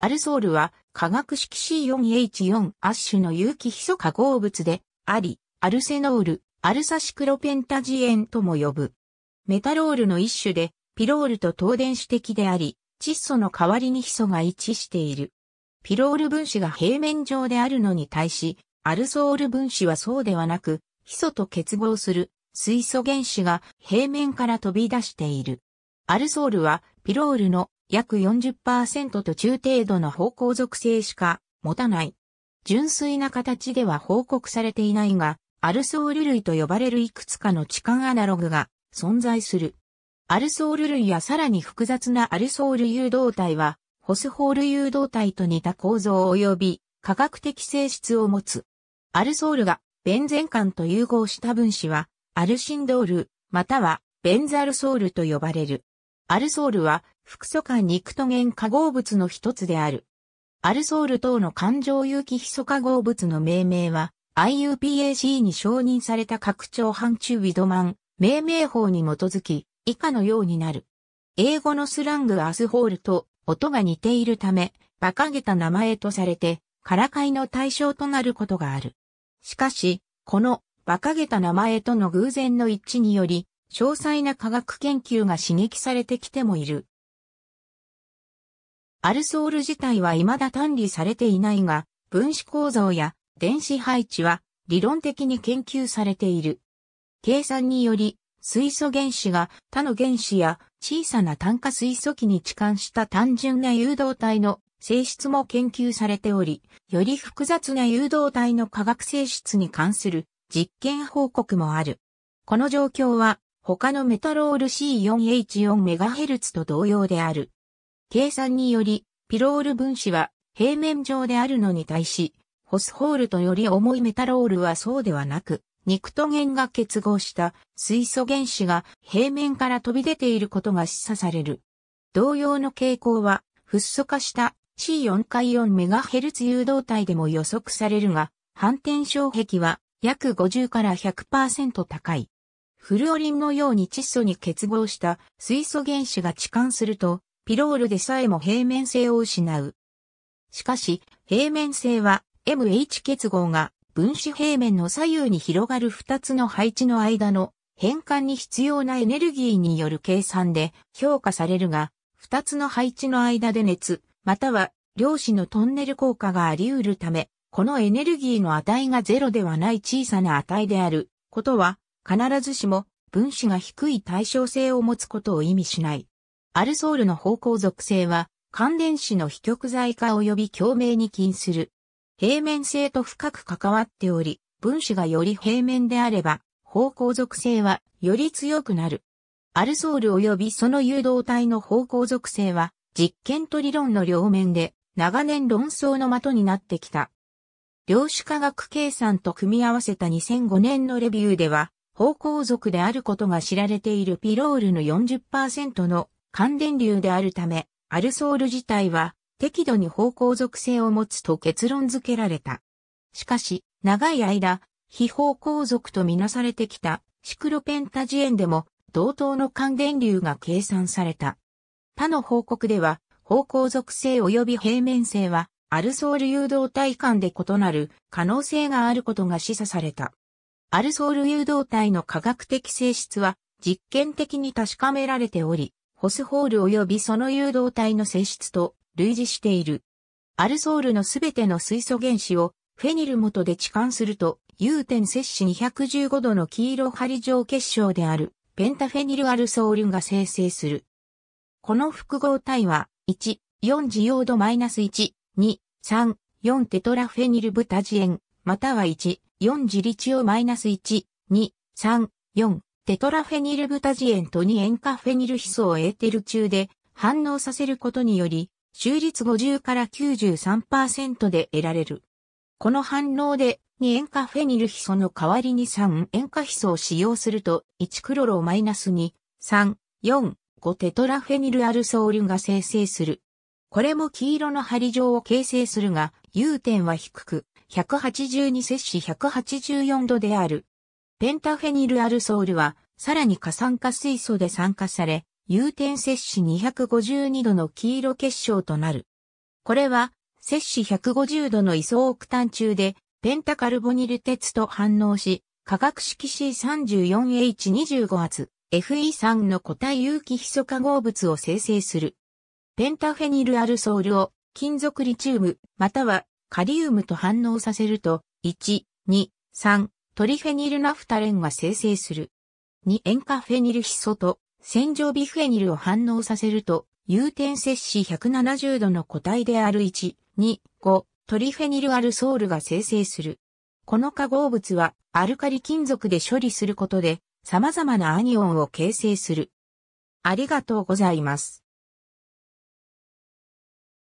アルソールは化学式 C4H4 アッシュの有機ヒ素化合物であり、アルセノール、アルサシクロペンタジエンとも呼ぶ。メタロールの一種で、ピロールと等電子的であり、窒素の代わりにヒ素が一致している。ピロール分子が平面上であるのに対し、アルソール分子はそうではなく、ヒ素と結合する水素原子が平面から飛び出している。アルソールはピロールの約40%と中程度の方向属性しか持たない。純粋な形では報告されていないが、アルソール類と呼ばれるいくつかの置換アナログが存在する。アルソール類やさらに複雑なアルソール誘導体は、ホスホール誘導体と似た構造及び科学的性質を持つ。アルソールがベンゼン間と融合した分子は、アルシンドール、またはベンザルソールと呼ばれる。アルソールは複素化肉と原化合物の一つである。アルソール等の環状有機ヒ素化合物の命名は、IUPAC に承認された拡張範疇ウィドマン、命名法に基づき、以下のようになる。英語のスラングアスホールと音が似ているため、馬鹿げた名前とされて、からかいの対象となることがある。しかし、この馬鹿げた名前との偶然の一致により、詳細な科学研究が刺激されてきてもいる。アルソール自体は未だ単理されていないが、分子構造や電子配置は理論的に研究されている。計算により、水素原子が他の原子や小さな炭化水素器に置換した単純な誘導体の性質も研究されており、より複雑な誘導体の化学性質に関する実験報告もある。この状況は他のメタロール C4H4MHz と同様である。計算により、ピロール分子は平面上であるのに対し、ホスホールとより重いメタロールはそうではなく、肉とンが結合した水素原子が平面から飛び出ていることが示唆される。同様の傾向は、フッ素化した C4 回 4MHz 誘導体でも予測されるが、反転障壁は約50から100%高い。フルオリンのように窒素に結合した水素原子が置換すると、ピロールでさえも平面性を失う。しかし、平面性は MH 結合が分子平面の左右に広がる2つの配置の間の変換に必要なエネルギーによる計算で評価されるが、2つの配置の間で熱、または量子のトンネル効果があり得るため、このエネルギーの値がゼロではない小さな値であることは、必ずしも分子が低い対称性を持つことを意味しない。アルソールの方向属性は、乾電子の非極材化及び共鳴に近する。平面性と深く関わっており、分子がより平面であれば、方向属性はより強くなる。アルソール及びその誘導体の方向属性は、実験と理論の両面で、長年論争の的になってきた。量子化学計算と組み合わせた2005年のレビューでは、方向属であることが知られているピロールの40%の感電流であるため、アルソール自体は適度に方向属性を持つと結論付けられた。しかし、長い間、非方向属とみなされてきたシクロペンタジエンでも同等の感電流が計算された。他の報告では、方向属性及び平面性はアルソール誘導体間で異なる可能性があることが示唆された。アルソール誘導体の科学的性質は実験的に確かめられており、ホスホール及びその誘導体の性質と類似している。アルソールのすべての水素原子をフェニル元で置換すると、有点摂氏215度の黄色針状結晶であるペンタフェニルアルソールが生成する。この複合体は、1、4次用度マイナス -1、2、3、4テトラフェニルブタジエン、または1、4次リチオマイナス -1、2、3、4テトラフェニルブタジエンと2塩化フェニルヒ素をエーテル中で反応させることにより、収率50から93%で得られる。この反応で2塩化フェニルヒ素の代わりに3塩化ヒ素を使用すると1クロロマイナス2、3、4、5テトラフェニルアルソールが生成する。これも黄色の針状を形成するが、融点は低く、182摂氏184度である。ペンタフェニルアルソールは、さらに過酸化水素で酸化され、有点摂取252度の黄色結晶となる。これは、摂取150度の異素オクタン中で、ペンタカルボニル鉄と反応し、化学式 C34H25 発 FE3 の固体有機ヒ素化合物を生成する。ペンタフェニルアルソールを金属リチウムまたはカリウムと反応させると、1、2、3、トリフェニルナフタレンが生成する。2塩化フェニルヒ素と洗浄ビフェニルを反応させると、有点摂氏170度の固体である1、2、5、トリフェニルアルソールが生成する。この化合物はアルカリ金属で処理することで様々なアニオンを形成する。ありがとうございます。